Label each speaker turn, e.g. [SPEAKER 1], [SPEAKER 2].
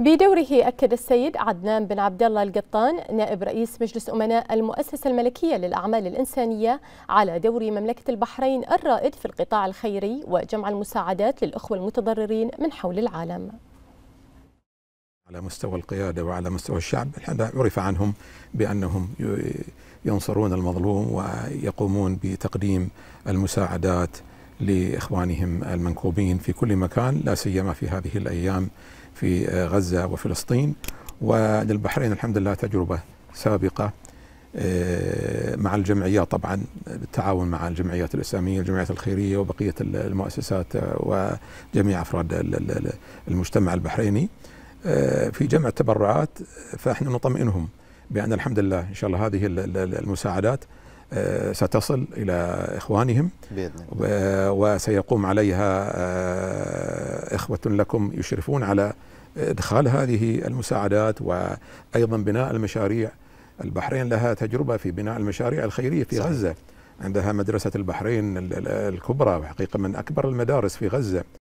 [SPEAKER 1] بدوره أكد السيد عدنان بن عبد الله القطان نائب رئيس مجلس أمناء المؤسسة الملكية للأعمال الإنسانية على دور مملكة البحرين الرائد في القطاع الخيري وجمع المساعدات للأخوة المتضررين من حول العالم
[SPEAKER 2] على مستوى القيادة وعلى مستوى الشعب عرف عنهم بأنهم ينصرون المظلوم ويقومون بتقديم المساعدات لاخوانهم المنكوبين في كل مكان لا سيما في هذه الايام في غزه وفلسطين وللبحرين الحمد لله تجربه سابقه آه، مع الجمعيات طبعا بالتعاون مع الجمعيات الاسلاميه الجمعيات الخيريه وبقيه المؤسسات آه، وجميع افراد المجتمع البحريني آه، في جمع التبرعات فاحنا نطمئنهم بان الحمد لله ان شاء الله هذه المساعدات آه، ستصل إلى إخوانهم بإذن الله. آه، وسيقوم عليها آه، إخوة لكم يشرفون على إدخال هذه المساعدات وأيضا بناء المشاريع البحرين لها تجربة في بناء المشاريع الخيرية في صحيح. غزة عندها مدرسة
[SPEAKER 3] البحرين الكبرى حقيقة من أكبر المدارس في غزة